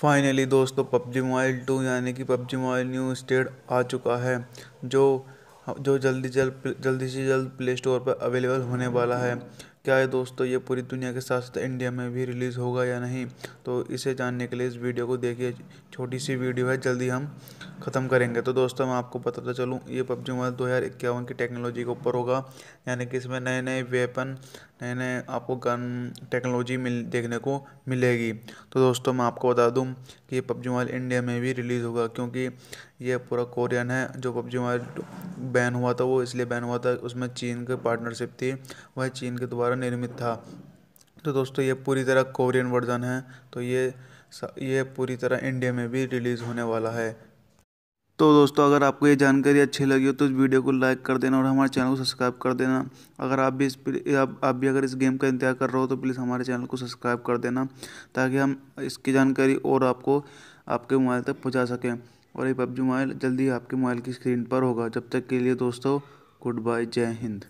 finally दोस्तों PUBG mobile two यानी कि पबजी मोबाइल न्यू स्टेट आ चुका है जो जो जल्दी जल्द जल्दी से जल्द प्ले स्टोर पर अवेलेबल होने वाला है क्या है दोस्तों ये पूरी दुनिया के साथ साथ इंडिया में भी रिलीज़ होगा या नहीं तो इसे जानने के लिए इस वीडियो को देखिए छोटी सी वीडियो है जल्दी हम ख़त्म करेंगे तो दोस्तों मैं आपको बताता चलूँ ये पबजी मोबाइल दो हज़ार इक्यावन की टेक्नोलॉजी के ऊपर होगा यानी कि इसमें नए नए वेपन नए नए आपको गन टेक्नोलॉजी मिल देखने को मिलेगी तो दोस्तों मैं आपको बता दूँ कि ये पबजी मोबाइल इंडिया में भी रिलीज़ होगा क्योंकि ये पूरा कोरियन है जो पबजी मोबाइल बैन हुआ था वो इसलिए बैन हुआ था उसमें चीन की पार्टनरशिप थी वह चीन के द्वारा निर्मित था तो दोस्तों ये पूरी तरह कोरियन वर्जन है तो ये ये पूरी तरह इंडिया में भी रिलीज़ होने वाला है तो दोस्तों अगर आपको ये जानकारी अच्छी लगी हो तो इस वीडियो को लाइक कर देना और हमारे चैनल को सब्सक्राइब कर देना अगर आप भी इस आप, आप भी अगर इस गेम का इंतजार कर रहे हो तो प्लीज़ हमारे चैनल को सब्सक्राइब कर देना ताकि हम इसकी जानकारी और आपको आपके मोबाइल तक पहुंचा सकें और ये पबजी मोबाइल जल्दी आपके मोबाइल की स्क्रीन पर होगा जब तक के लिए दोस्तों गुड बाय जय हिंद